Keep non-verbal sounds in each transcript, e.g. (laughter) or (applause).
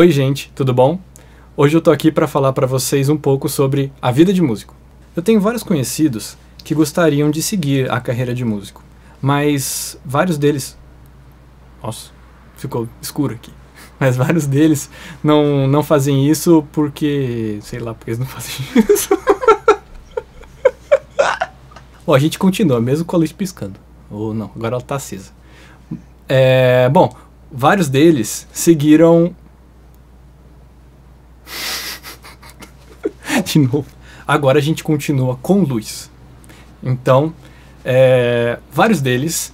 Oi, gente, tudo bom? Hoje eu tô aqui para falar para vocês um pouco sobre a vida de músico. Eu tenho vários conhecidos que gostariam de seguir a carreira de músico, mas vários deles. Nossa, ficou escuro aqui. (laughs) Mas vários deles não, não fazem isso porque. Sei lá, porque eles não fazem (laughs) isso. bom, a gente continua, mesmo com a luz piscando. Ou não, agora ela tá acesa. É, bom, vários deles seguiram (laughs) de novo. Agora a gente continua com luz. Então, é, vários deles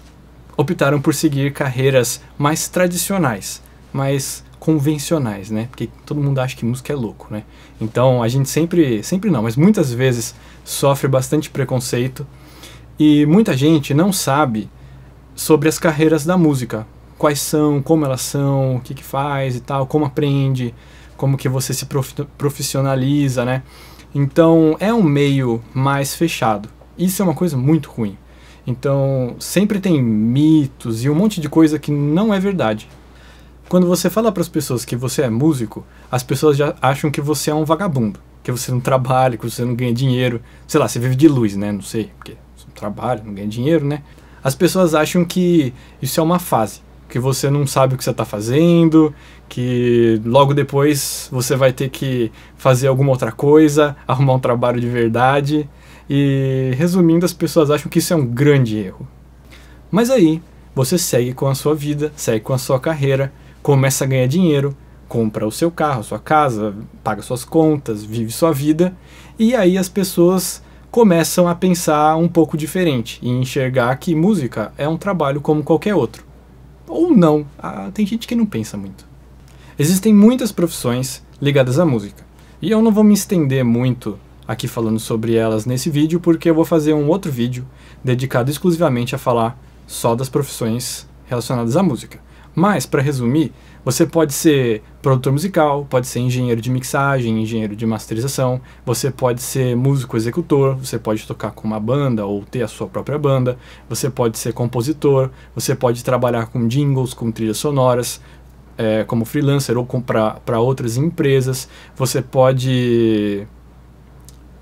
optaram por seguir carreiras mais tradicionais, mais convencionais, né? Porque todo mundo acha que música é louco, né? Então a gente sempre, sempre não, mas muitas vezes sofre bastante preconceito e muita gente não sabe sobre as carreiras da música, quais são, como elas são, o que, que faz e tal, como aprende como que você se profissionaliza, né? Então é um meio mais fechado. Isso é uma coisa muito ruim. Então sempre tem mitos e um monte de coisa que não é verdade. Quando você fala para as pessoas que você é músico, as pessoas já acham que você é um vagabundo, que você não trabalha, que você não ganha dinheiro, sei lá, você vive de luz, né? Não sei, porque você não trabalha, não ganha dinheiro, né? As pessoas acham que isso é uma fase que você não sabe o que você está fazendo, que logo depois você vai ter que fazer alguma outra coisa, (laughs) arrumar um trabalho de verdade. E resumindo, as pessoas acham que isso é um grande erro. Mas aí, você segue com a sua vida, segue com a sua carreira, começa a ganhar dinheiro, compra o seu carro, sua casa, paga suas contas, vive sua vida, e aí as pessoas começam a pensar um pouco diferente e enxergar que música é um trabalho como qualquer outro. Ou não, ah, tem gente que não pensa muito. Existem muitas profissões ligadas à música, e eu não vou me estender muito aqui falando sobre elas nesse vídeo, porque eu vou fazer um outro vídeo dedicado exclusivamente a falar só das profissões relacionadas à música. Mas, para resumir, você pode ser produtor musical, pode ser engenheiro de mixagem, engenheiro de masterização, você pode ser músico executor, você pode tocar com uma banda ou ter a sua própria banda, você pode ser compositor, você pode trabalhar com jingles, com trilhas sonoras, é, como freelancer ou para outras empresas, você pode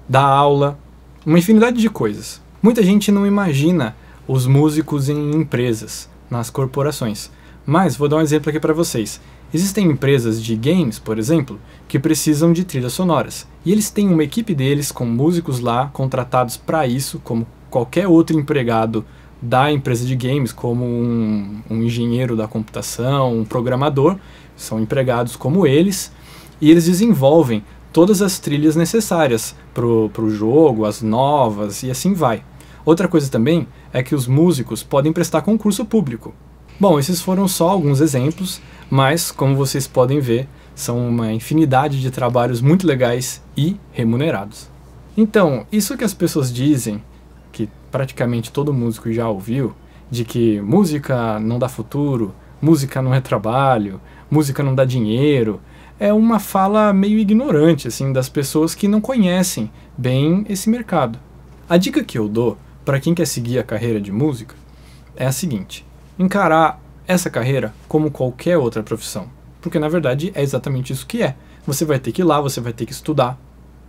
dar aula, uma infinidade de coisas. Muita gente não imagina os músicos em empresas, nas corporações. Mas vou dar um exemplo aqui para vocês. Existem empresas de games, por exemplo, que precisam de trilhas sonoras, e eles têm uma equipe deles com músicos lá contratados para isso, como qualquer outro empregado da empresa de games, como um, um engenheiro da computação, um programador, são empregados como eles, e eles desenvolvem todas as trilhas necessárias para o jogo, as novas e assim vai. Outra coisa também é que os músicos podem prestar concurso público. Bom, esses foram só alguns exemplos, mas como vocês podem ver, são uma infinidade de trabalhos muito legais e remunerados. Então, isso que as pessoas dizem, que praticamente todo músico já ouviu, de que música não dá futuro, música não é trabalho, música não dá dinheiro, é uma fala meio ignorante assim das pessoas que não conhecem bem esse mercado. A dica que eu dou para quem quer seguir a carreira de música é a seguinte: encarar essa carreira como qualquer outra profissão. Porque na verdade é exatamente isso que é. Você vai ter que ir lá, você vai ter que estudar.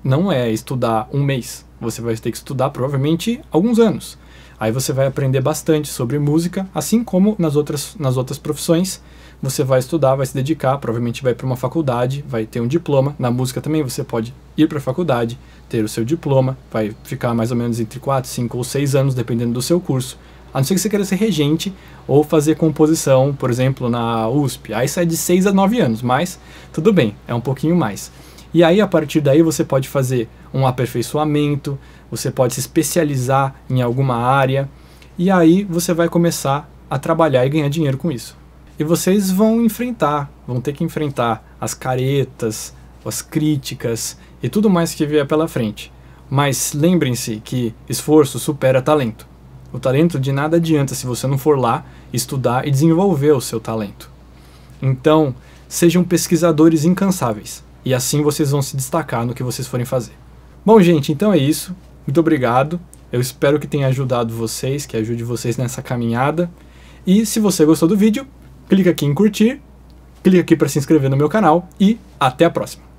Não é estudar um mês, você vai ter que estudar provavelmente alguns anos. Aí você vai aprender bastante sobre música, assim como nas outras, nas outras profissões. Você vai estudar, vai se dedicar, provavelmente vai para uma faculdade, vai ter um diploma. Na música também você pode ir para a faculdade, ter o seu diploma, vai ficar mais ou menos entre 4, 5 ou 6 anos, dependendo do seu curso. A não ser que você queira ser regente ou fazer composição, por exemplo, na USP. Aí sai de 6 a 9 anos, mas tudo bem, é um pouquinho mais. E aí, a partir daí, você pode fazer um aperfeiçoamento, você pode se especializar em alguma área, e aí você vai começar a trabalhar e ganhar dinheiro com isso. E vocês vão enfrentar, vão ter que enfrentar as caretas, as críticas e tudo mais que vier pela frente. Mas lembrem-se que esforço supera talento. O talento de nada adianta se você não for lá estudar e desenvolver o seu talento. Então, sejam pesquisadores incansáveis e assim vocês vão se destacar no que vocês forem fazer. Bom, gente, então é isso. Muito obrigado. Eu espero que tenha ajudado vocês, que ajude vocês nessa caminhada. E se você gostou do vídeo, clica aqui em curtir, clica aqui para se inscrever no meu canal e até a próxima.